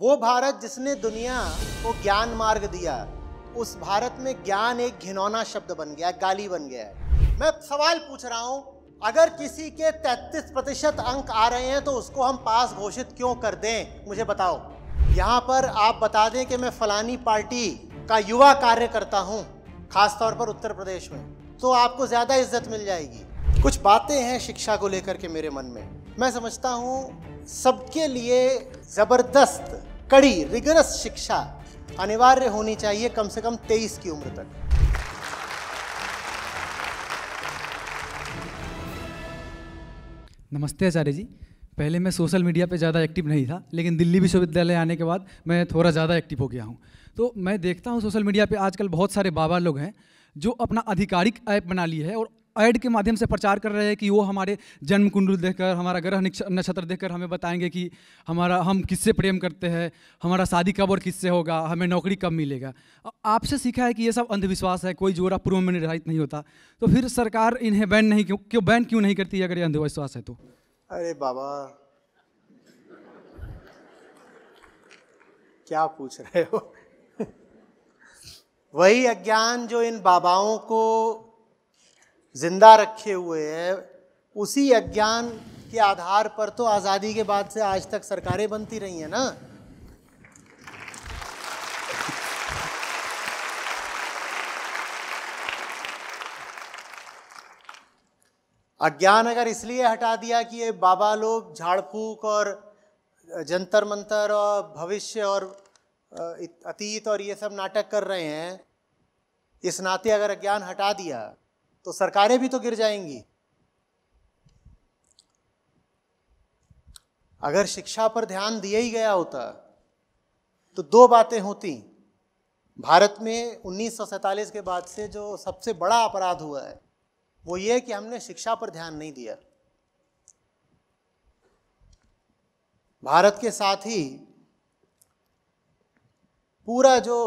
वो भारत जिसने दुनिया को ज्ञान मार्ग दिया उस भारत में ज्ञान एक घिनौना शब्द बन गया गाली बन गया है मैं सवाल पूछ रहा हूँ अगर किसी के 33 प्रतिशत अंक आ रहे हैं तो उसको हम पास घोषित क्यों कर दें मुझे बताओ यहाँ पर आप बता दें कि मैं फलानी पार्टी का युवा कार्यकर्ता हूँ खासतौर पर उत्तर प्रदेश में तो आपको ज़्यादा इज्जत मिल जाएगी कुछ बातें हैं शिक्षा को लेकर के मेरे मन में मैं समझता हूँ सबके लिए ज़बरदस्त कड़ी रिगरस शिक्षा अनिवार्य होनी चाहिए कम से कम तेईस की उम्र तक नमस्ते आचार्य जी पहले मैं सोशल मीडिया पे ज़्यादा एक्टिव नहीं था लेकिन दिल्ली विश्वविद्यालय आने के बाद मैं थोड़ा ज़्यादा एक्टिव हो गया हूँ तो मैं देखता हूँ सोशल मीडिया पे आजकल बहुत सारे बाबा लोग हैं जो अपना आधिकारिक ऐप बना लिए है और ऐड के माध्यम से प्रचार कर रहे हैं कि वो हमारे जन्म कुंडल देखकर हमारा ग्रह नक्षत्र देखकर हमें बताएंगे कि हमारा हम किससे प्रेम करते हैं हमारा शादी कब और किससे होगा हमें नौकरी कब मिलेगा आपसे सीखा है कि ये सब अंधविश्वास है कोई जोरा पूर्व में निर्धारित नहीं होता तो फिर सरकार इन्हें बैन नहीं क्यों क्यों बैन क्यों नहीं करती अगर ये अंधविश्वास है तो अरे बाबा क्या पूछ रहे हो वही अज्ञान जो इन बाबाओं को जिंदा रखे हुए है उसी अज्ञान के आधार पर तो आज़ादी के बाद से आज तक सरकारें बनती रही हैं ना अज्ञान अगर इसलिए हटा दिया कि ये बाबा लोग झाड़ फूक और जंतर मंतर और भविष्य और अतीत और ये सब नाटक कर रहे हैं इस नाते अगर अज्ञान हटा दिया तो सरकारें भी तो गिर जाएंगी अगर शिक्षा पर ध्यान दिया ही गया होता तो दो बातें होती भारत में उन्नीस के बाद से जो सबसे बड़ा अपराध हुआ है वो ये कि हमने शिक्षा पर ध्यान नहीं दिया भारत के साथ ही पूरा जो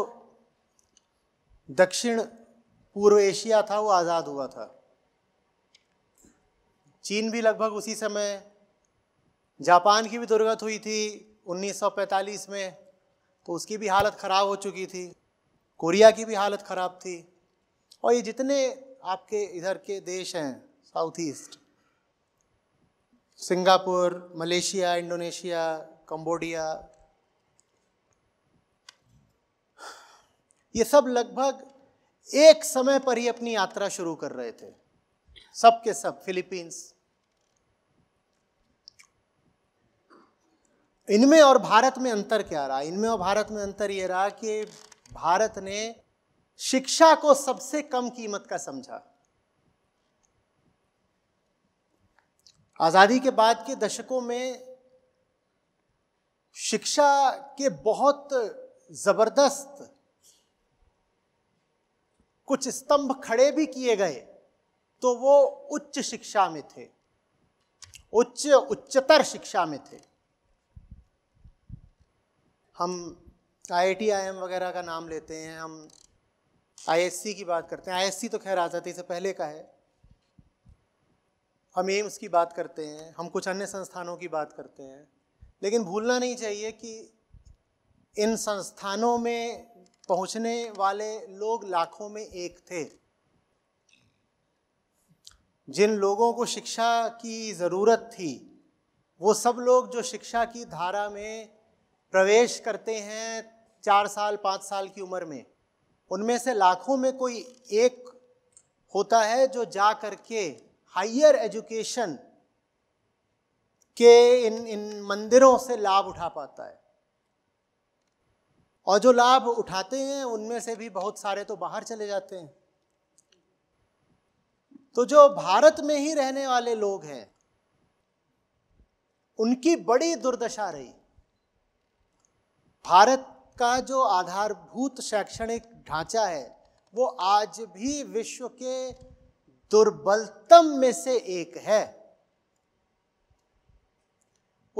दक्षिण पूर्व एशिया था वो आज़ाद हुआ था चीन भी लगभग उसी समय जापान की भी दुर्गत हुई थी 1945 में तो उसकी भी हालत ख़राब हो चुकी थी कोरिया की भी हालत ख़राब थी और ये जितने आपके इधर के देश हैं south east Singapore Malaysia Indonesia Cambodia ये सब लगभग एक समय पर ही अपनी यात्रा शुरू कर रहे थे सब के सब फिलीपींस इनमें और भारत में अंतर क्या रहा इनमें और भारत में अंतर यह रहा कि भारत ने शिक्षा को सबसे कम कीमत का समझा आज़ादी के बाद के दशकों में शिक्षा के बहुत ज़बरदस्त कुछ स्तंभ खड़े भी किए गए तो वो उच्च शिक्षा में थे उच्च उच्चतर शिक्षा में थे हम आई आई वगैरह का नाम लेते हैं हम आई की बात करते हैं आई तो खैर आज़ादी से पहले का है हम एम्स की बात करते हैं हम कुछ अन्य संस्थानों की बात करते हैं लेकिन भूलना नहीं चाहिए कि इन संस्थानों में पहुंचने वाले लोग लाखों में एक थे जिन लोगों को शिक्षा की ज़रूरत थी वो सब लोग जो शिक्षा की धारा में प्रवेश करते हैं चार साल पाँच साल की उम्र में उनमें से लाखों में कोई एक होता है जो जा कर के हायर एजुकेशन के इन इन मंदिरों से लाभ उठा पाता है और जो लाभ उठाते हैं उनमें से भी बहुत सारे तो बाहर चले जाते हैं तो जो भारत में ही रहने वाले लोग हैं उनकी बड़ी दुर्दशा रही भारत का जो आधारभूत शैक्षणिक ढांचा है वो आज भी विश्व के दुर्बलतम में से एक है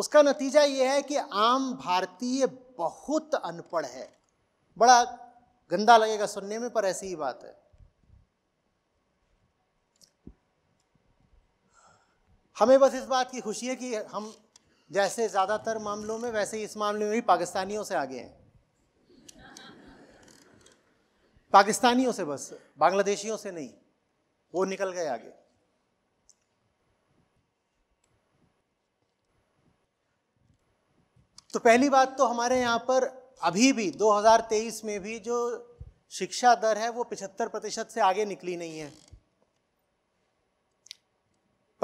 उसका नतीजा यह है कि आम भारतीय बहुत अनपढ़ है बड़ा गंदा लगेगा सुनने में पर ऐसी ही बात है हमें बस इस बात की खुशी है कि हम जैसे ज़्यादातर मामलों में वैसे ही इस मामले में भी पाकिस्तानियों से आगे हैं पाकिस्तानियों से बस बांग्लादेशियों से नहीं वो निकल गए आगे तो पहली बात तो हमारे यहाँ पर अभी भी 2023 में भी जो शिक्षा दर है वो 75 प्रतिशत से आगे निकली नहीं है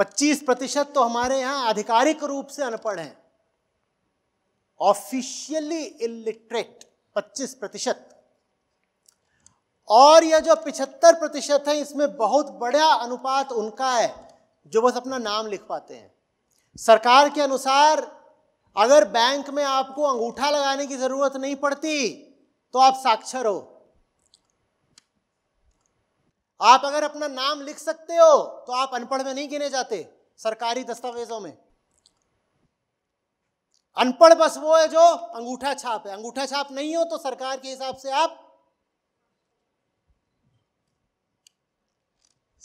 25 प्रतिशत तो हमारे यहाँ आधिकारिक रूप से अनपढ़ हैं ऑफिशियली इलिटरेट 25 प्रतिशत और यह जो 75 प्रतिशत है इसमें बहुत बड़ा अनुपात उनका है जो बस अपना नाम लिख पाते हैं सरकार के अनुसार अगर बैंक में आपको अंगूठा लगाने की जरूरत नहीं पड़ती तो आप साक्षर हो आप अगर अपना नाम लिख सकते हो तो आप अनपढ़ में नहीं गिने जाते सरकारी दस्तावेजों में अनपढ़ बस वो है जो अंगूठा छाप है अंगूठा छाप नहीं हो तो सरकार के हिसाब से आप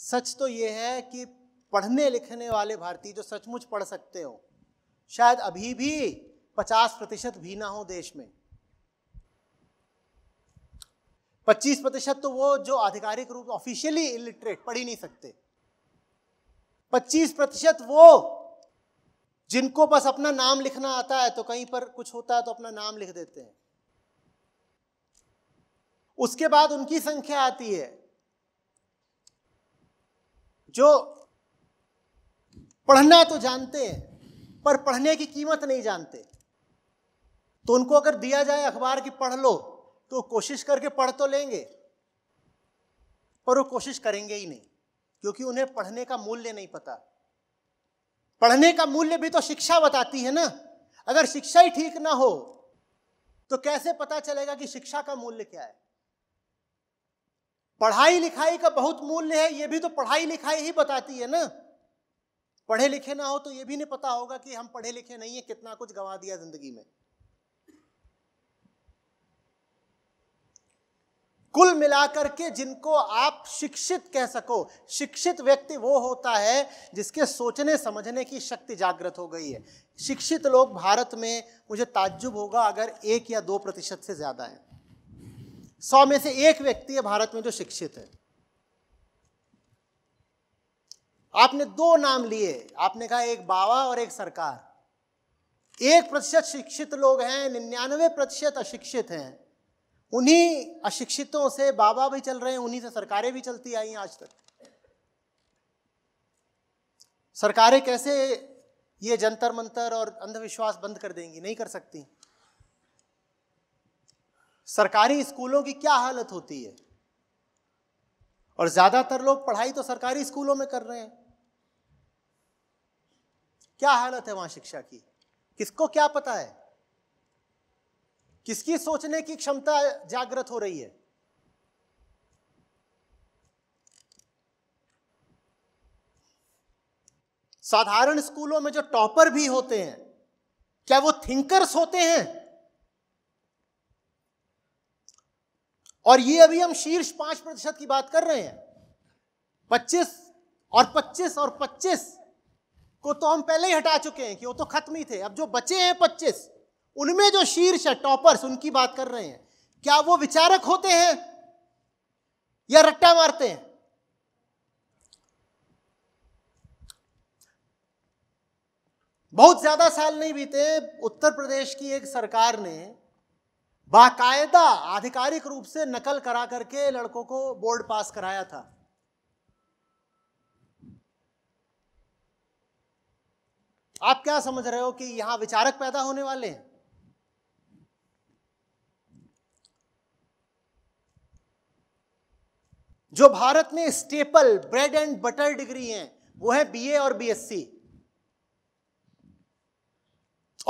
सच तो यह है कि पढ़ने लिखने वाले भारतीय जो सचमुच पढ़ सकते हो शायद अभी भी 50 प्रतिशत भी ना हो देश में 25 प्रतिशत तो वो जो आधिकारिक रूप ऑफिशियली इलिटरेट पढ़ ही नहीं सकते 25 प्रतिशत वो जिनको बस अपना नाम लिखना आता है तो कहीं पर कुछ होता है तो अपना नाम लिख देते हैं उसके बाद उनकी संख्या आती है जो पढ़ना तो जानते हैं पर पढ़ने की कीमत नहीं जानते तो उनको अगर दिया जाए अखबार की पढ़ लो तो कोशिश करके पढ़ तो लेंगे पर वो कोशिश करेंगे ही नहीं क्योंकि उन्हें पढ़ने का मूल्य नहीं पता पढ़ने का मूल्य भी तो शिक्षा बताती है ना अगर शिक्षा ही ठीक ना हो तो कैसे पता चलेगा कि शिक्षा का मूल्य क्या है पढ़ाई लिखाई का बहुत मूल्य है यह भी तो पढ़ाई लिखाई ही बताती है ना पढ़े लिखे ना हो तो ये भी नहीं पता होगा कि हम पढ़े लिखे नहीं है कितना कुछ गंवा दिया जिंदगी में कुल मिलाकर के जिनको आप शिक्षित कह सको शिक्षित व्यक्ति वो होता है जिसके सोचने समझने की शक्ति जागृत हो गई है शिक्षित लोग भारत में मुझे ताज्जुब होगा अगर एक या दो प्रतिशत से ज़्यादा है सौ में से एक व्यक्ति है भारत में जो शिक्षित है आपने दो नाम लिए आपने कहा एक बाबा और एक सरकार एक प्रतिशत शिक्षित लोग हैं निन्यानवे प्रतिशत अशिक्षित हैं उन्हीं अशिक्षितों से बाबा भी चल रहे हैं उन्हीं से सरकारें भी चलती आई हैं आज तक सरकारें कैसे ये जंतर मंतर और अंधविश्वास बंद कर देंगी नहीं कर सकती सरकारी स्कूलों की क्या हालत होती है और ज्यादातर लोग पढ़ाई तो सरकारी स्कूलों में कर रहे हैं क्या हालत है वहां शिक्षा की किसको क्या पता है किसकी सोचने की क्षमता जागृत हो रही है साधारण स्कूलों में जो टॉपर भी होते हैं क्या वो थिंकर्स होते हैं और ये अभी हम शीर्ष पांच प्रतिशत की बात कर रहे हैं पच्चीस और पच्चीस और पच्चीस को तो हम पहले ही हटा चुके हैं कि वो तो खत्म ही थे अब जो बचे हैं पच्चीस उनमें जो शीर्ष है टॉपर्स उनकी बात कर रहे हैं क्या वो विचारक होते हैं या रट्टा मारते हैं बहुत ज्यादा साल नहीं बीते उत्तर प्रदेश की एक सरकार ने बाकायदा आधिकारिक रूप से नकल करा करके लड़कों को बोर्ड पास कराया था आप क्या समझ रहे हो कि यहां विचारक पैदा होने वाले हैं जो भारत में staple bread and butter degree हैं वो है बीए और बीएससी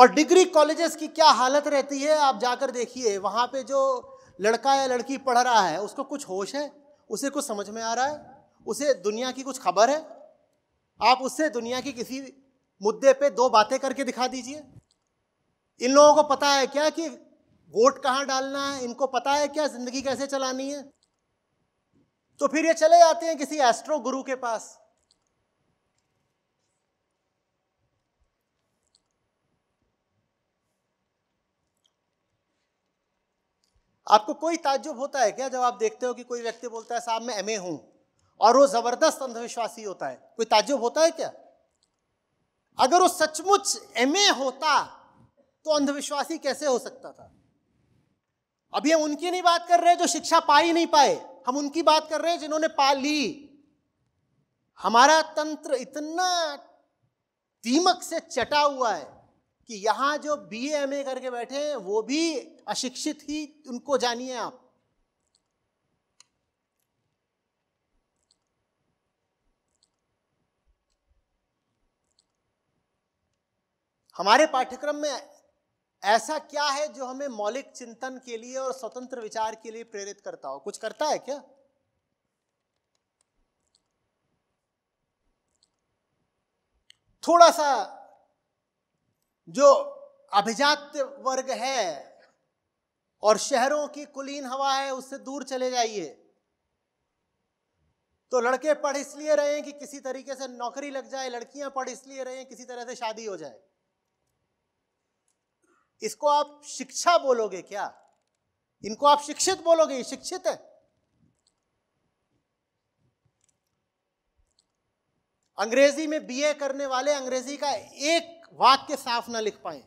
और डिग्री कॉलेजेस की क्या हालत रहती है आप जाकर देखिए वहां पे जो लड़का या लड़की पढ़ रहा है उसको कुछ होश है उसे कुछ समझ में आ रहा है उसे दुनिया की कुछ खबर है आप उससे दुनिया की किसी मुद्दे पे दो बातें करके दिखा दीजिए इन लोगों को पता है क्या कि वोट कहाँ डालना है इनको पता है क्या जिंदगी कैसे चलानी है तो फिर ये चले जाते हैं किसी एस्ट्रो गुरु के पास आपको कोई ताज्जुब होता है क्या जब आप देखते हो कि कोई व्यक्ति बोलता है साहब मैं एमए हूं और वो जबरदस्त अंधविश्वासी होता है कोई ताज्जुब होता है क्या अगर वो सचमुच एम होता तो अंधविश्वासी कैसे हो सकता था अभी हम उनकी नहीं बात कर रहे जो शिक्षा पा ही नहीं पाए हम उनकी बात कर रहे हैं जिन्होंने पा ली हमारा तंत्र इतना दीमक से चटा हुआ है कि यहां जो बी एम ए करके बैठे हैं वो भी अशिक्षित ही उनको जानिए आप हमारे पाठ्यक्रम में ऐसा क्या है जो हमें मौलिक चिंतन के लिए और स्वतंत्र विचार के लिए प्रेरित करता हो कुछ करता है क्या थोड़ा सा जो अभिजात वर्ग है और शहरों की कुलीन हवा है उससे दूर चले जाइए तो लड़के पढ़ इसलिए रहे कि किसी तरीके से नौकरी लग जाए लड़कियां पढ़ इसलिए रहे किसी तरह से शादी हो जाए इसको आप शिक्षा बोलोगे क्या इनको आप शिक्षित बोलोगे शिक्षित है अंग्रेजी में बीए करने वाले अंग्रेजी का एक वाक्य साफ ना लिख पाए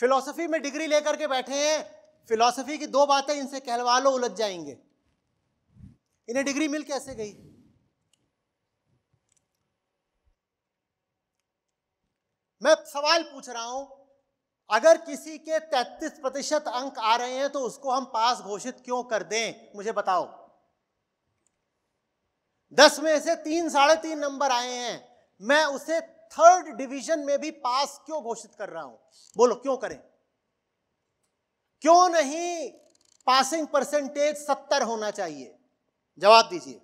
फिलॉसफी में डिग्री लेकर के बैठे हैं फिलॉसफी की दो बातें इनसे कहलवा लो उलझ जाएंगे इन्हें डिग्री मिल कैसे गई मैं सवाल पूछ रहा हूं अगर किसी के 33 प्रतिशत अंक आ रहे हैं तो उसको हम पास घोषित क्यों कर दें मुझे बताओ दस में से तीन साढ़े तीन नंबर आए हैं मैं उसे थर्ड डिवीजन में भी पास क्यों घोषित कर रहा हूं बोलो क्यों करें क्यों नहीं पासिंग परसेंटेज सत्तर होना चाहिए जवाब दीजिए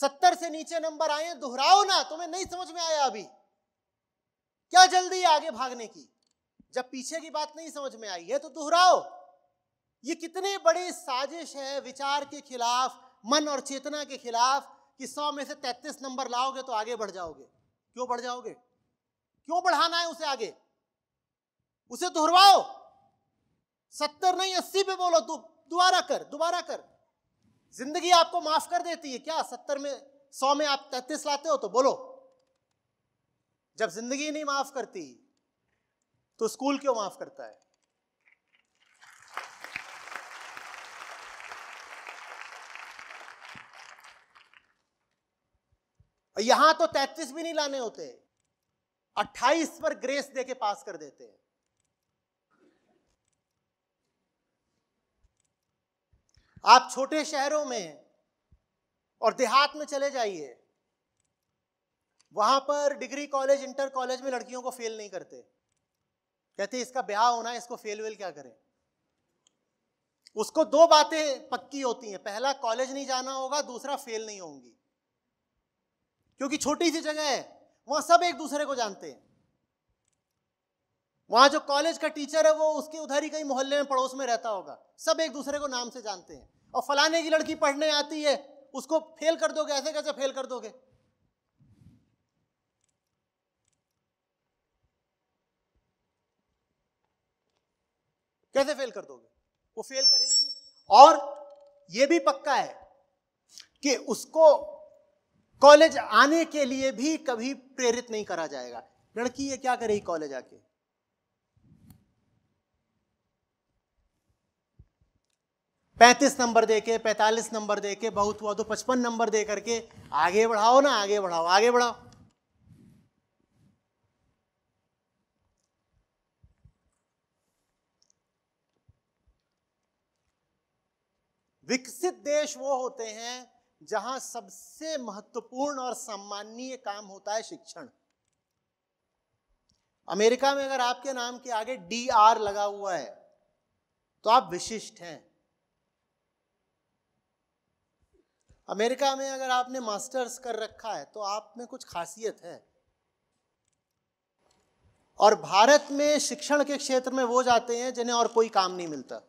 सत्तर से नीचे नंबर आए दोहराओ ना तुम्हें नहीं समझ में आया अभी क्या जल्दी आगे भागने की जब पीछे की बात नहीं समझ में आई है तो दोहराओ ये कितने बड़ी साजिश है विचार के खिलाफ मन और चेतना के खिलाफ कि सौ में से तैतीस नंबर लाओगे तो आगे बढ़ जाओगे क्यों बढ़ जाओगे क्यों बढ़ाना है उसे आगे उसे दोहराओ सत्तर नहीं अस्सी पे बोलो दोबारा कर दोबारा कर जिंदगी आपको माफ कर देती है क्या सत्तर में सौ में आप तैतीस लाते हो तो बोलो जब जिंदगी नहीं माफ करती तो स्कूल क्यों माफ करता है यहां तो तैतीस भी नहीं लाने होते अट्ठाईस पर ग्रेस दे के पास कर देते हैं आप छोटे शहरों में और देहात में चले जाइए वहां पर डिग्री कॉलेज इंटर कॉलेज में लड़कियों को फेल नहीं करते कहते इसका ब्याह होना है इसको फेल वेल क्या करें उसको दो बातें पक्की होती हैं पहला कॉलेज नहीं जाना होगा दूसरा फेल नहीं होंगी क्योंकि छोटी सी जगह है वहां सब एक दूसरे को जानते हैं वहां जो कॉलेज का टीचर है वो उसके उधर ही कहीं मोहल्ले में पड़ोस में रहता होगा सब एक दूसरे को नाम से जानते हैं और फलाने की लड़की पढ़ने आती है उसको फेल कर दोगे ऐसे कैसे फेल कर दोगे कैसे फेल कर दोगे वो फेल करेगी और ये भी पक्का है कि उसको कॉलेज आने के लिए भी कभी प्रेरित नहीं करा जाएगा लड़की ये क्या करेगी कॉलेज आके पैंतीस नंबर दे के पैंतालीस नंबर दे के बहुत हुआ तो पचपन नंबर दे करके आगे बढ़ाओ ना आगे बढ़ाओ आगे बढ़ाओ विकसित देश वो होते हैं जहां सबसे महत्वपूर्ण और सम्माननीय काम होता है शिक्षण अमेरिका में अगर आपके नाम के आगे डी आर लगा हुआ है तो आप विशिष्ट हैं अमेरिका में अगर आपने मास्टर्स कर रखा है तो आप में कुछ खासियत है और भारत में शिक्षण के क्षेत्र में वो जाते हैं जिन्हें और कोई काम नहीं मिलता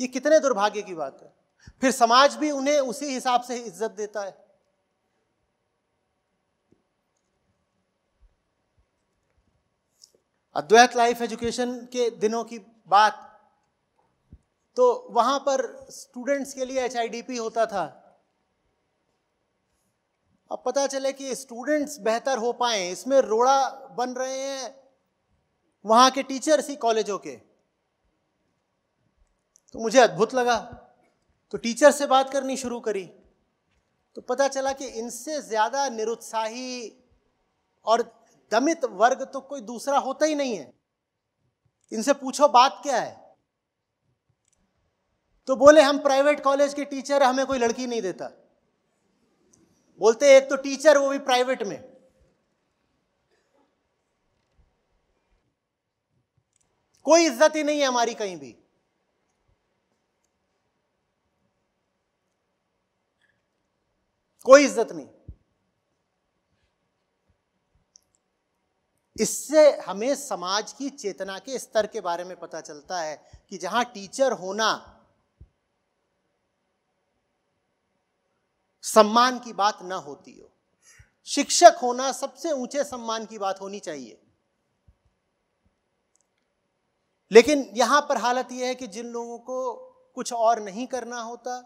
ये कितने दुर्भाग्य की बात है फिर समाज भी उन्हें उसी हिसाब से इज्जत देता है अद्वैत लाइफ एजुकेशन के दिनों की बात तो वहां पर स्टूडेंट्स के लिए एच होता था अब पता चले कि स्टूडेंट्स बेहतर हो पाए इसमें रोड़ा बन रहे हैं वहां के टीचर्स ही कॉलेजों के तो मुझे अद्भुत लगा तो टीचर से बात करनी शुरू करी तो पता चला कि इनसे ज़्यादा निरुत्साही और दमित वर्ग तो कोई दूसरा होता ही नहीं है इनसे पूछो बात क्या है तो बोले हम प्राइवेट कॉलेज के टीचर हमें कोई लड़की नहीं देता बोलते एक तो टीचर वो भी प्राइवेट में कोई इज्जत ही नहीं है हमारी कहीं भी कोई इज्जत नहीं इससे हमें समाज की चेतना के स्तर के बारे में पता चलता है कि जहां टीचर होना सम्मान की बात ना होती हो शिक्षक होना सबसे ऊंचे सम्मान की बात होनी चाहिए लेकिन यहां पर हालत यह है कि जिन लोगों को कुछ और नहीं करना होता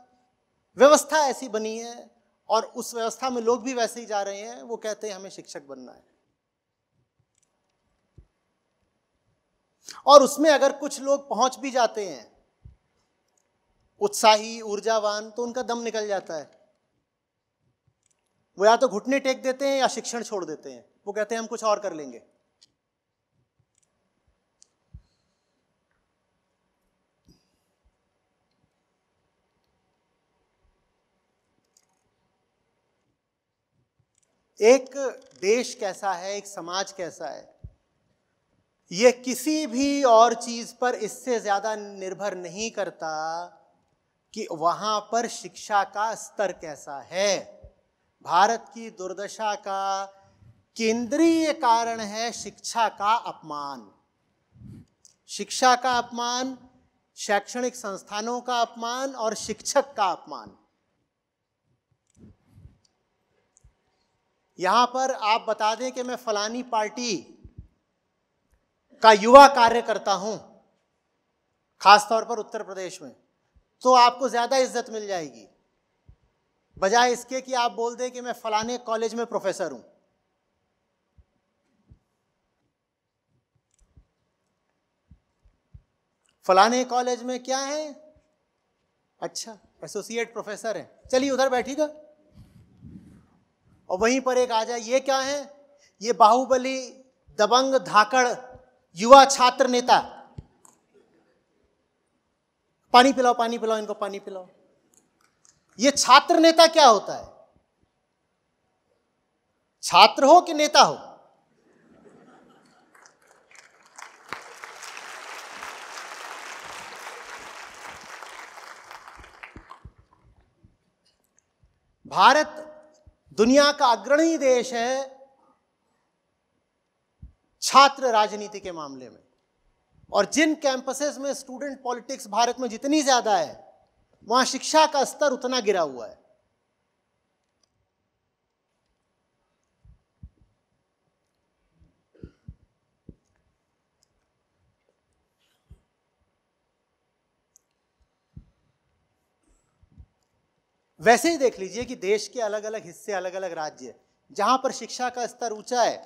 व्यवस्था ऐसी बनी है और उस व्यवस्था में लोग भी वैसे ही जा रहे हैं वो कहते हैं हमें शिक्षक बनना है और उसमें अगर कुछ लोग पहुंच भी जाते हैं उत्साही ऊर्जावान तो उनका दम निकल जाता है वो या तो घुटने टेक देते हैं या शिक्षण छोड़ देते हैं वो कहते हैं हम कुछ और कर लेंगे एक देश कैसा है एक समाज कैसा है ये किसी भी और चीज पर इससे ज्यादा निर्भर नहीं करता कि वहां पर शिक्षा का स्तर कैसा है भारत की दुर्दशा का केंद्रीय कारण है शिक्षा का अपमान शिक्षा का अपमान शैक्षणिक संस्थानों का अपमान और शिक्षक का अपमान यहां पर आप बता दें कि मैं फलानी पार्टी का युवा कार्य करता हूं खासतौर पर उत्तर प्रदेश में तो आपको ज्यादा इज्जत मिल जाएगी बजाय इसके कि आप बोल दें कि मैं फलाने कॉलेज में प्रोफेसर हूं फलाने कॉलेज में क्या है अच्छा एसोसिएट प्रोफेसर है चलिए उधर बैठिएगा और वहीं पर एक आ जाए ये क्या है ये बाहुबली दबंग धाकड़ युवा छात्र नेता पानी पिलाओ पानी पिलाओ इनको पानी पिलाओ ये छात्र नेता क्या होता है छात्र हो कि नेता हो भारत दुनिया का अग्रणी देश है छात्र राजनीति के मामले में और जिन कैंपसेस में स्टूडेंट पॉलिटिक्स भारत में जितनी ज्यादा है वहां शिक्षा का स्तर उतना गिरा हुआ है वैसे ही देख लीजिए कि देश के अलग अलग हिस्से अलग अलग राज्य जहां पर शिक्षा का स्तर ऊंचा है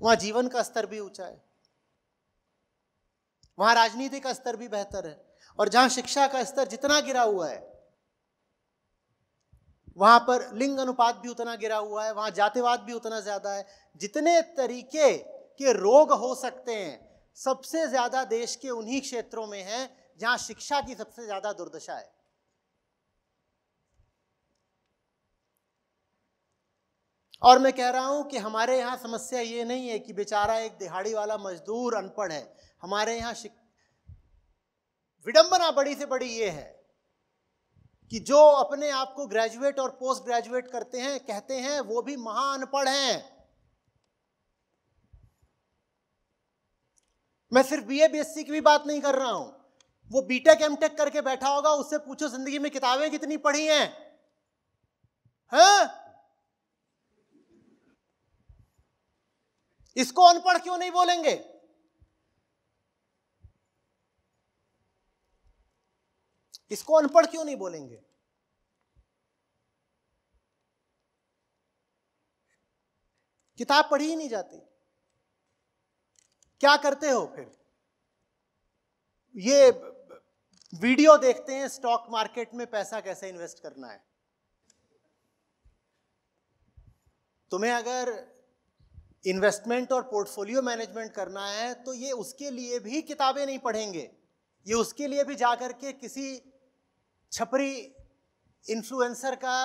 वहां जीवन का स्तर भी ऊंचा है वहां राजनीति का स्तर भी बेहतर है और जहां शिक्षा का स्तर जितना गिरा हुआ है वहां पर लिंग अनुपात भी उतना गिरा हुआ है वहां जातिवाद भी उतना ज़्यादा है जितने तरीके के रोग हो सकते हैं सबसे ज़्यादा देश के उन्हीं क्षेत्रों में है जहां शिक्षा की सबसे ज़्यादा दुर्दशा है और मैं कह रहा हूं कि हमारे यहां समस्या ये नहीं है कि बेचारा एक दिहाड़ी वाला मजदूर अनपढ़ है हमारे यहां विडंबना बड़ी से बड़ी ये है कि जो अपने आप को ग्रेजुएट और पोस्ट ग्रेजुएट करते हैं कहते हैं वो भी महा अनपढ़ हैं मैं सिर्फ बीए बीएससी की भी बात नहीं कर रहा हूं वो बीटेक एमटेक करके बैठा होगा उससे पूछो जिंदगी में किताबें कितनी पढ़ी हैं हैं इसको अनपढ़ क्यों नहीं बोलेंगे इसको अनपढ़ क्यों नहीं बोलेंगे किताब पढ़ी ही नहीं जाती क्या करते हो फिर ये वीडियो देखते हैं स्टॉक मार्केट में पैसा कैसे इन्वेस्ट करना है तुम्हें अगर इन्वेस्टमेंट और पोर्टफोलियो मैनेजमेंट करना है तो ये उसके लिए भी किताबें नहीं पढ़ेंगे ये उसके लिए भी जाकर के किसी छपरी इन्फ्लुएंसर का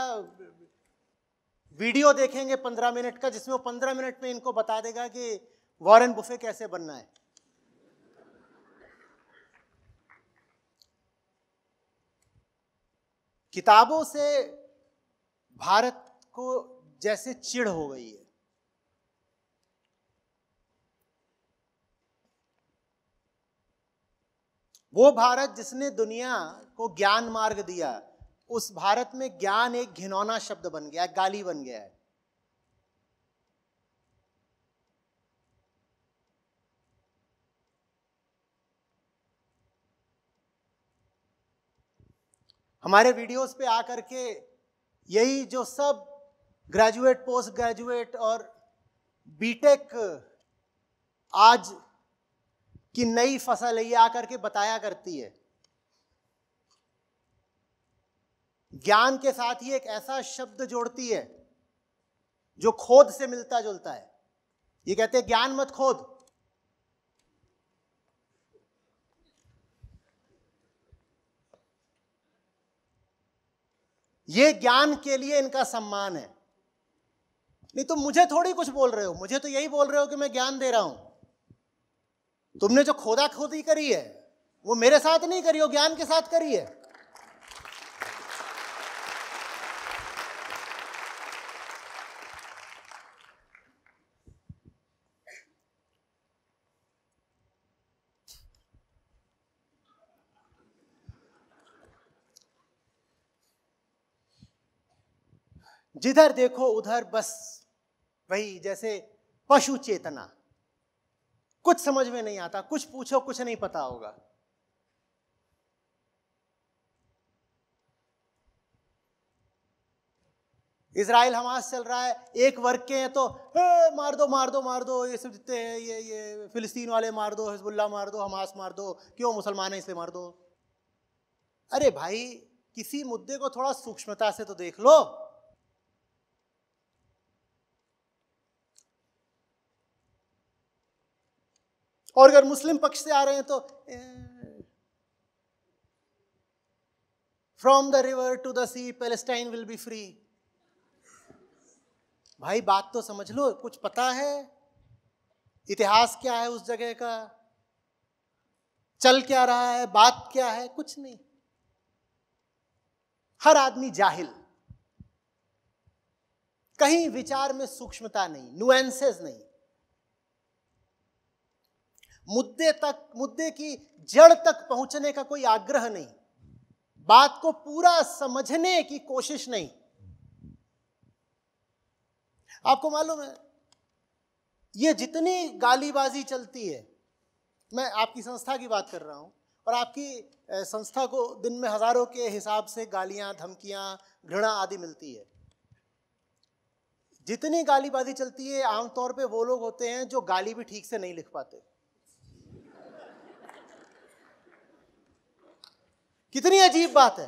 वीडियो देखेंगे पंद्रह मिनट का जिसमें वो पंद्रह मिनट में इनको बता देगा कि वॉरेन बुफे कैसे बनना है किताबों से भारत को जैसे चिढ़ हो गई है वो भारत जिसने दुनिया को ज्ञान मार्ग दिया उस भारत में ज्ञान एक घिनौना शब्द बन गया है गाली बन गया है हमारे वीडियोस पे आकर के यही जो सब ग्रेजुएट पोस्ट ग्रेजुएट और बीटेक आज कि नई फसल ये आकर के बताया करती है ज्ञान के साथ ही एक ऐसा शब्द जोड़ती है जो खोद से मिलता जुलता है ये कहते हैं ज्ञान मत खोद ये ज्ञान के लिए इनका सम्मान है नहीं तो मुझे थोड़ी कुछ बोल रहे हो मुझे तो यही बोल रहे हो कि मैं ज्ञान दे रहा हूं तुमने जो खोदा खोदी करी है वो मेरे साथ नहीं करी हो ज्ञान के साथ करी है जिधर देखो उधर बस वही जैसे पशु चेतना कुछ समझ में नहीं आता कुछ पूछो कुछ नहीं पता होगा इसराइल हमास चल रहा है एक वर्ग के हैं तो ए, मार दो मार दो मार दो ये सब जितने हैं ये ये फिलिस्तीन वाले मार दो हिजबुल्ला मार दो हमास मार दो क्यों मुसलमान है इसे मार दो अरे भाई किसी मुद्दे को थोड़ा सूक्ष्मता से तो देख लो और अगर मुस्लिम पक्ष से आ रहे हैं तो from the river to the sea Palestine will be free भाई बात तो समझ लो कुछ पता है इतिहास क्या है उस जगह का चल क्या रहा है बात क्या है कुछ नहीं हर आदमी जाहिल कहीं विचार में सूक्ष्मता नहीं नुएंसेस नहीं मुद्दे तक मुद्दे की जड़ तक पहुंचने का कोई आग्रह नहीं बात को पूरा समझने की कोशिश नहीं आपको मालूम है ये जितनी गालीबाजी चलती है मैं आपकी संस्था की बात कर रहा हूं और आपकी संस्था को दिन में हजारों के हिसाब से गालियां धमकियां घृणा आदि मिलती है जितनी गालीबाजी चलती है आमतौर पे वो लोग होते हैं जो गाली भी ठीक से नहीं लिख पाते कितनी अजीब बात है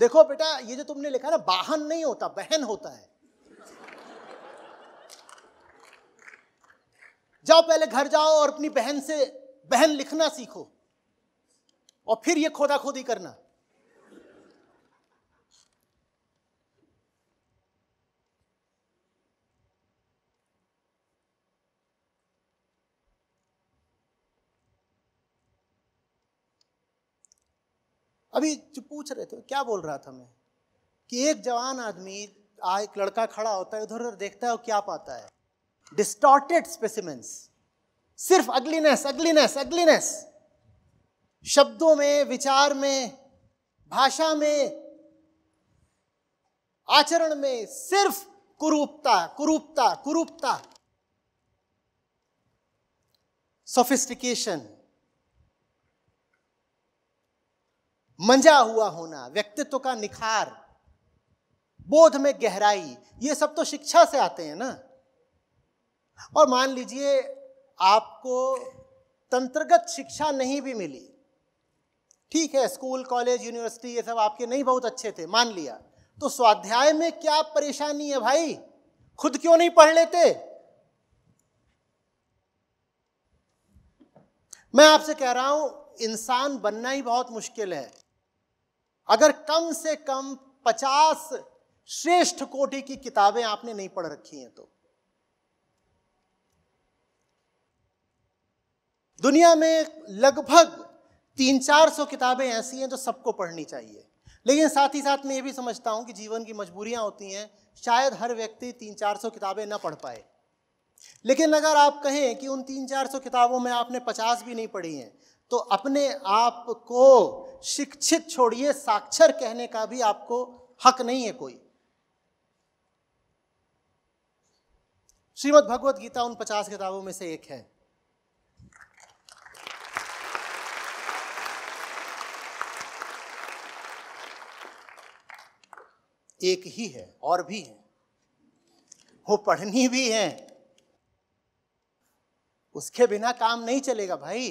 देखो बेटा ये जो तुमने लिखा ना वाहन नहीं होता बहन होता है जाओ पहले घर जाओ और अपनी बहन से बहन लिखना सीखो और फिर ये खोदा खोदी करना अभी जो पूछ रहे थे क्या बोल रहा था मैं कि एक जवान आदमी आ एक लड़का खड़ा होता है उधर उधर देखता है और क्या पाता है डिस्टॉर्टेड स्पेसिमेंस सिर्फ अगलीनेस अगलीनेस अगलीनेस शब्दों में विचार में भाषा में आचरण में सिर्फ कुरूपता कुरूपता कुरूपता सोफिस्टिकेशन मंजा हुआ होना व्यक्तित्व का निखार बोध में गहराई ये सब तो शिक्षा से आते हैं ना और मान लीजिए आपको तंत्रगत शिक्षा नहीं भी मिली ठीक है स्कूल कॉलेज यूनिवर्सिटी ये सब आपके नहीं बहुत अच्छे थे मान लिया तो स्वाध्याय में क्या परेशानी है भाई खुद क्यों नहीं पढ़ लेते मैं आपसे कह रहा हूं इंसान बनना ही बहुत मुश्किल है अगर कम से कम पचास श्रेष्ठ कोटि की किताबें आपने नहीं पढ़ रखी हैं तो दुनिया में लगभग तीन चार सौ किताबें ऐसी हैं जो सबको पढ़नी चाहिए लेकिन साथ ही साथ मैं ये भी समझता हूं कि जीवन की मजबूरियां होती हैं शायद हर व्यक्ति तीन चार सौ किताबें ना पढ़ पाए लेकिन अगर आप कहें कि उन तीन चार सौ किताबों में आपने पचास भी नहीं पढ़ी हैं तो अपने आप को शिक्षित छोड़िए साक्षर कहने का भी आपको हक नहीं है कोई श्रीमद् भगवत गीता उन पचास किताबों में से एक है एक ही है और भी है वो पढ़नी भी है उसके बिना काम नहीं चलेगा भाई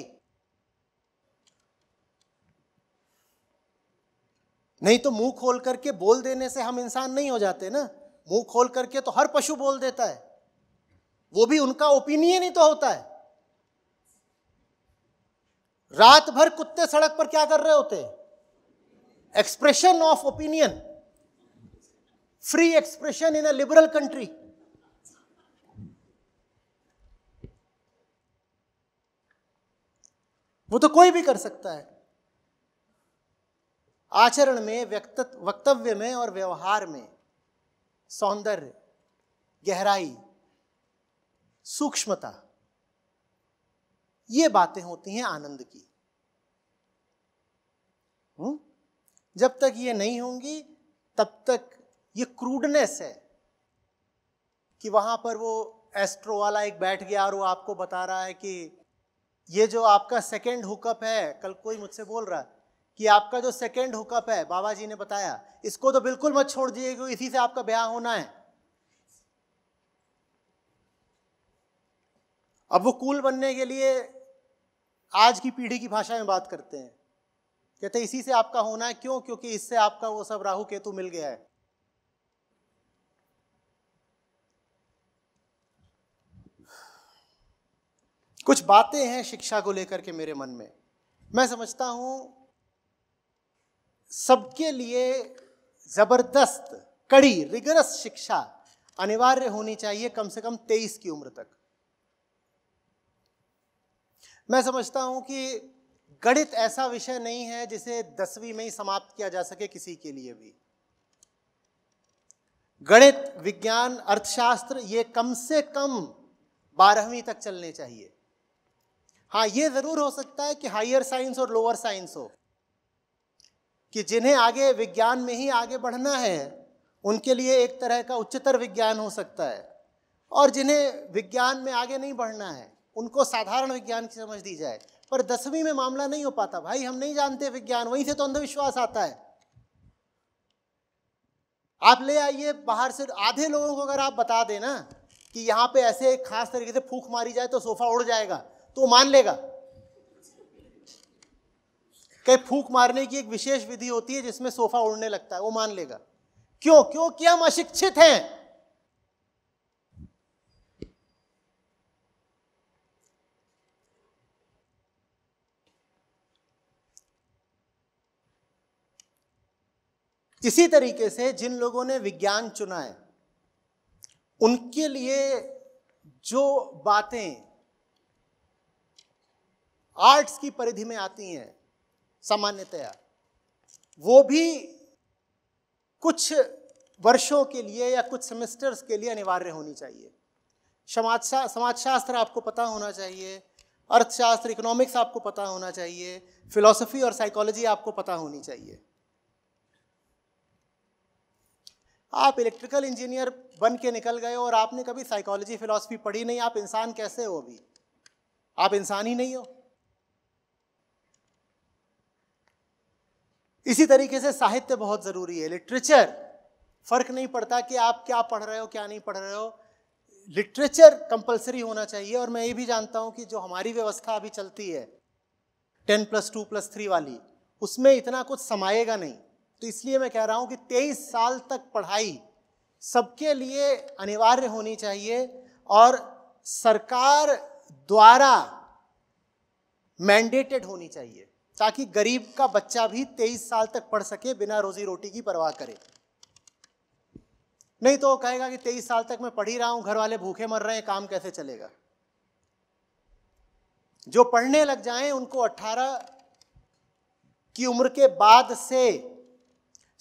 नहीं तो मुंह खोल करके बोल देने से हम इंसान नहीं हो जाते ना मुंह खोल करके तो हर पशु बोल देता है वो भी उनका ओपिनियन ही तो होता है रात भर कुत्ते सड़क पर क्या कर रहे होते expression of opinion free expression in a liberal country वो तो कोई भी कर सकता है आचरण में व्यक्त वक्तव्य में और व्यवहार में सौंदर्य गहराई सूक्ष्मता ये बातें होती हैं आनंद की हुँ? हम्म? जब तक ये नहीं होंगी तब तक ये क्रूडनेस है कि वहां पर वो एस्ट्रो वाला एक बैठ गया और वो आपको बता रहा है कि ये जो आपका सेकेंड हुकअप है कल कोई मुझसे बोल रहा है कि आपका जो सेकेंड हुकअप है बाबा जी ने बताया इसको तो बिल्कुल मत छोड़ दीजिए क्योंकि इसी से आपका ब्याह होना है अब वो कूल बनने के लिए आज की पीढ़ी की भाषा में बात करते हैं कहते हैं इसी से आपका होना है क्यों क्योंकि इससे आपका वो सब राहु केतु मिल गया है कुछ बातें हैं शिक्षा को लेकर के मेरे मन में मैं समझता हूं सबके लिए ज़बरदस्त कड़ी रिगरस शिक्षा अनिवार्य होनी चाहिए कम से कम तेईस की उम्र तक मैं समझता हूं कि गणित ऐसा विषय नहीं है जिसे दसवीं में ही समाप्त किया जा सके किसी के लिए भी गणित विज्ञान अर्थशास्त्र ये कम से कम बारहवीं तक चलने चाहिए हाँ ये ज़रूर हो सकता है कि हायर साइंस और लोअर साइंस हो कि जिन्हें आगे विज्ञान में ही आगे बढ़ना है उनके लिए एक तरह का उच्चतर विज्ञान हो सकता है और जिन्हें विज्ञान में आगे नहीं बढ़ना है उनको साधारण विज्ञान की समझ दी जाए पर दसवीं में मामला नहीं हो पाता भाई हम नहीं जानते विज्ञान वहीं से तो अंधविश्वास आता है आप ले आइए बाहर से आधे लोगों को अगर आप बता देना कि यहाँ पे ऐसे खास तरीके से फूक मारी जाए तो सोफा उड़ जाएगा तो मान लेगा कहीं फूक मारने की एक विशेष विधि होती है जिसमें सोफा उड़ने लगता है वो मान लेगा क्यों क्योंकि हम अशिक्षित हैं इसी तरीके से जिन लोगों ने विज्ञान चुना है उनके लिए जो बातें आर्ट्स की परिधि में आती हैं सामान्यतया वो भी कुछ वर्षों के लिए या कुछ सेमेस्टर्स के लिए अनिवार्य होनी चाहिए समाजशा समाजशास्त्र आपको पता होना चाहिए अर्थशास्त्र इकोनॉमिक्स आपको पता होना चाहिए फिलॉसफी और साइकोलॉजी आपको पता होनी चाहिए आप इलेक्ट्रिकल इंजीनियर बन के निकल गए और आपने कभी साइकोलॉजी फिलॉसफी पढ़ी नहीं आप इंसान कैसे हो अभी आप इंसान ही नहीं हो इसी तरीके से साहित्य बहुत ज़रूरी है लिटरेचर फर्क नहीं पड़ता कि आप क्या पढ़ रहे हो क्या नहीं पढ़ रहे हो लिटरेचर कंपलसरी होना चाहिए और मैं ये भी जानता हूँ कि जो हमारी व्यवस्था अभी चलती है ten plus two plus three वाली उसमें इतना कुछ समाएगा नहीं तो इसलिए मैं कह रहा हूँ कि तेईस साल तक पढ़ाई सबके लिए अनिवार्य होनी चाहिए और सरकार द्वारा मैंडेटेड होनी चाहिए ताकि गरीब का बच्चा भी तेईस साल तक पढ़ सके बिना रोजी रोटी की परवाह करे नहीं तो वो कहेगा कि तेईस साल तक मैं पढ़ ही रहा हूं घर वाले भूखे मर रहे हैं काम कैसे चलेगा जो पढ़ने लग जाए उनको अट्ठारह की उम्र के बाद से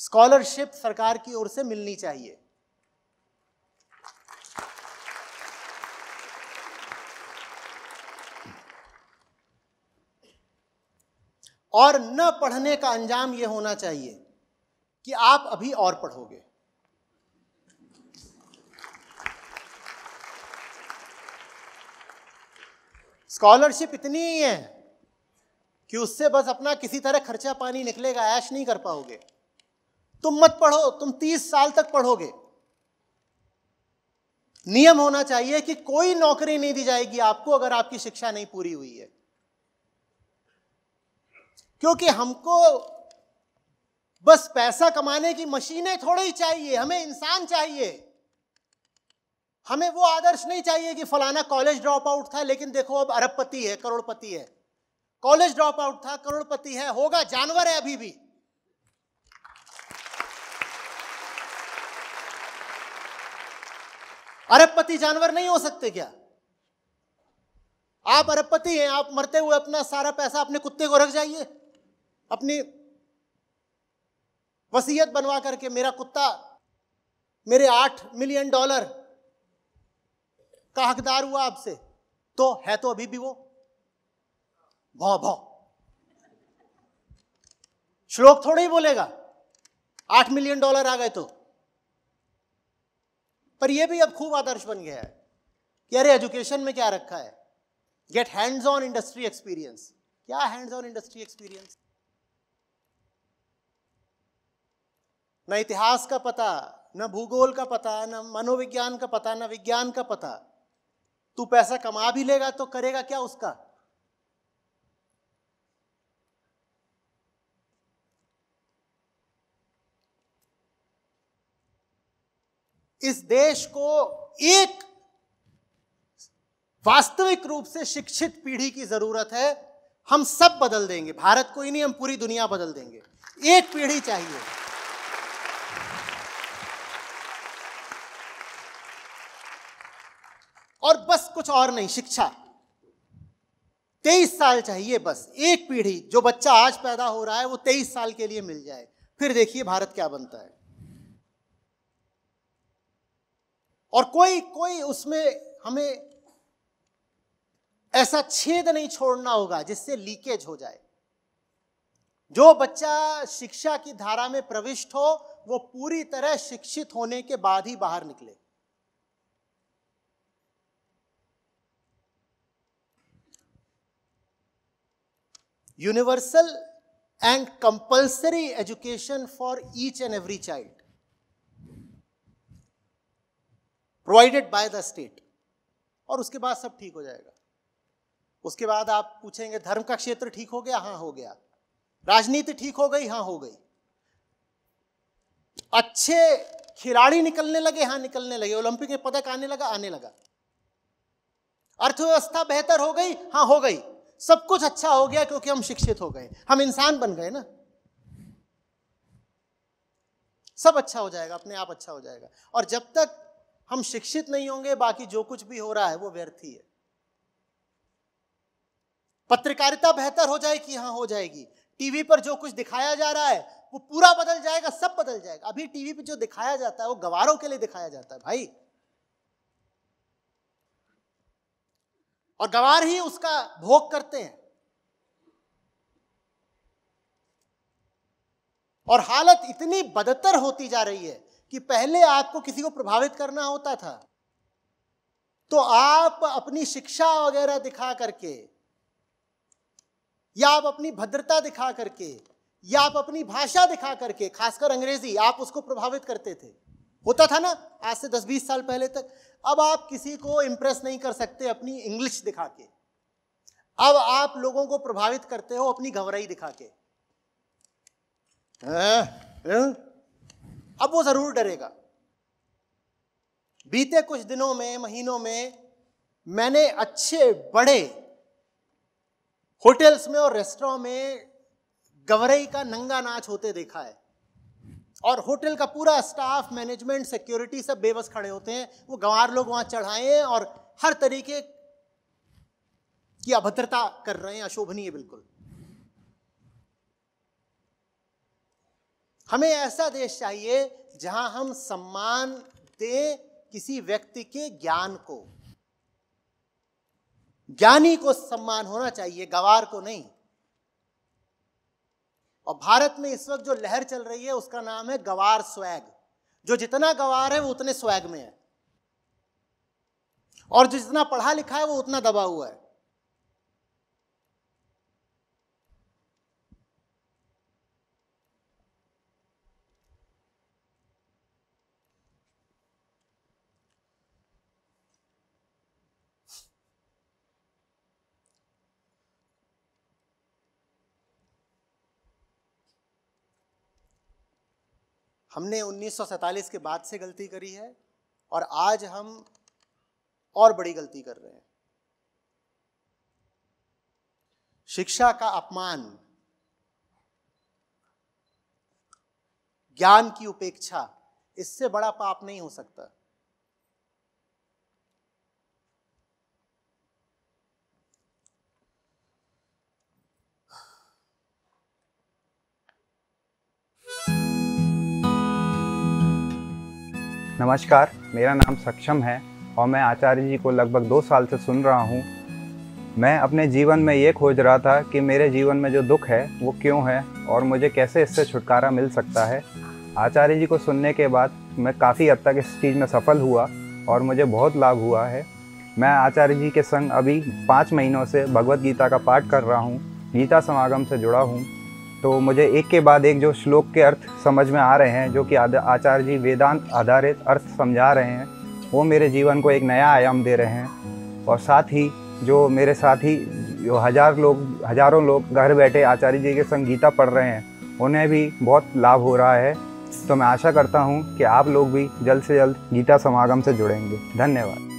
स्कॉलरशिप सरकार की ओर से मिलनी चाहिए और न पढ़ने का अंजाम यह होना चाहिए कि आप अभी और पढ़ोगे स्कॉलरशिप इतनी ही है कि उससे बस अपना किसी तरह खर्चा पानी निकलेगा ऐश नहीं कर पाओगे तुम मत पढ़ो तुम तीस साल तक पढ़ोगे नियम होना चाहिए कि कोई नौकरी नहीं दी जाएगी आपको अगर आपकी शिक्षा नहीं पूरी हुई है क्योंकि हमको बस पैसा कमाने की मशीनें थोड़े ही चाहिए हमें इंसान चाहिए हमें वो आदर्श नहीं चाहिए कि फलाना कॉलेज ड्रॉप आउट था लेकिन देखो अब अरबपति है करोड़पति है कॉलेज ड्रॉप आउट था करोड़पति है होगा जानवर है अभी भी अरबपति जानवर नहीं हो सकते क्या आप अरबपति हैं आप मरते हुए अपना सारा पैसा अपने कुत्ते को रख जाइए अपनी वसीयत बनवा करके मेरा कुत्ता मेरे आठ मिलियन डॉलर का हकदार हुआ आपसे तो है तो अभी भी वो भौ भौ श्लोक थोड़ा ही बोलेगा आठ मिलियन डॉलर आ गए तो पर ये भी अब खूब आदर्श बन गया है कि अरे एजुकेशन में क्या रखा है get hands on industry experience क्या हैंड्स ऑन इंडस्ट्री एक्सपीरियंस न इतिहास का पता न भूगोल का पता न मनोविज्ञान का पता न विज्ञान का पता तू पैसा कमा भी लेगा तो करेगा क्या उसका इस देश को एक वास्तविक रूप से शिक्षित पीढ़ी की जरूरत है हम सब बदल देंगे भारत को ही नहीं हम पूरी दुनिया बदल देंगे एक पीढ़ी चाहिए और बस कुछ और नहीं शिक्षा तेईस साल चाहिए बस एक पीढ़ी जो बच्चा आज पैदा हो रहा है वो तेईस साल के लिए मिल जाए फिर देखिए भारत क्या बनता है और कोई कोई उसमें हमें ऐसा छेद नहीं छोड़ना होगा जिससे लीकेज हो जाए जो बच्चा शिक्षा की धारा में प्रविष्ट हो वो पूरी तरह शिक्षित होने के बाद ही बाहर निकले universal and compulsory education for each and every child provided by the state और उसके बाद सब ठीक हो जाएगा उसके बाद आप पूछेंगे धर्म का क्षेत्र ठीक हो गया हाँ हो गया राजनीति ठीक हो गई हाँ हो गई अच्छे खिलाड़ी निकलने लगे हाँ निकलने लगे ओलंपिक में पदक आने लगा आने लगा अर्थव्यवस्था बेहतर हो गई हाँ हो गई सब कुछ अच्छा हो गया क्योंकि हम शिक्षित हो गए हम इंसान बन गए ना सब अच्छा हो जाएगा अपने आप अच्छा हो जाएगा और जब तक हम शिक्षित नहीं होंगे बाकी जो कुछ भी हो रहा है वो व्यर्थी है पत्रकारिता बेहतर हो जाएगी हाँ हो जाएगी टीवी पर जो कुछ दिखाया जा रहा है वो पूरा बदल जाएगा सब बदल जाएगा अभी टीवी पर जो दिखाया जाता है वो गवारों के लिए दिखाया जाता है भाई और गवार ही उसका भोग करते हैं और हालत इतनी बदतर होती जा रही है कि पहले आपको किसी को प्रभावित करना होता था तो आप अपनी शिक्षा वगैरह दिखा करके या आप अपनी भद्रता दिखा करके या आप अपनी भाषा दिखा करके खासकर अंग्रेजी आप उसको प्रभावित करते थे होता था ना आज से दस बीस साल पहले तक अब आप किसी को इम्प्रेस नहीं कर सकते अपनी इंग्लिश दिखा के अब आप लोगों को प्रभावित करते हो अपनी घबराई दिखा के आ, आ, अब वो जरूर डरेगा बीते कुछ दिनों में महीनों में मैंने अच्छे बड़े होटल्स में और रेस्टोरों में गवरई का नंगा नाच होते देखा है और होटल का पूरा स्टाफ मैनेजमेंट सिक्योरिटी सब बेबस खड़े होते हैं वो गंवार लोग वहाँ चढ़ाए हैं और हर तरीके की अभद्रता कर रहे हैं अशोभनीय बिल्कुल हमें ऐसा देश चाहिए जहां हम सम्मान दें किसी व्यक्ति के ज्ञान को ज्ञानी को सम्मान होना चाहिए गवार को नहीं और भारत में इस वक्त जो लहर चल रही है उसका नाम है गवार स्वैग जो जितना गवार है वो उतने स्वैग में है और जो जितना पढ़ा लिखा है वो उतना दबा हुआ है हमने 1947 के बाद से गलती करी है और आज हम और बड़ी गलती कर रहे हैं शिक्षा का अपमान ज्ञान की उपेक्षा इससे बड़ा पाप नहीं हो सकता नमस्कार मेरा नाम सक्षम है और मैं आचार्य जी को लगभग दो साल से सुन रहा हूँ मैं अपने जीवन में ये खोज रहा था कि मेरे जीवन में जो दुख है वो क्यों है और मुझे कैसे इससे छुटकारा मिल सकता है आचार्य जी को सुनने के बाद मैं काफ़ी हद तक इस चीज़ में सफल हुआ और मुझे बहुत लाभ हुआ है मैं आचार्य जी के संग अभी पाँच महीनों से भगवत गीता का पाठ कर रहा हूँ गीता समागम से जुड़ा हूँ तो मुझे एक के बाद एक जो श्लोक के अर्थ समझ में आ रहे हैं जो कि आचार्य जी वेदांत आधारित अर्थ समझा रहे हैं वो मेरे जीवन को एक नया आयाम दे रहे हैं और साथ ही जो मेरे साथ ही जो हज़ार लोग हज़ारों लोग घर बैठे आचार्य जी के संग गीता पढ़ रहे हैं उन्हें भी बहुत लाभ हो रहा है तो मैं आशा करता हूँ कि आप लोग भी जल्द से जल्द गीता समागम से जुड़ेंगे धन्यवाद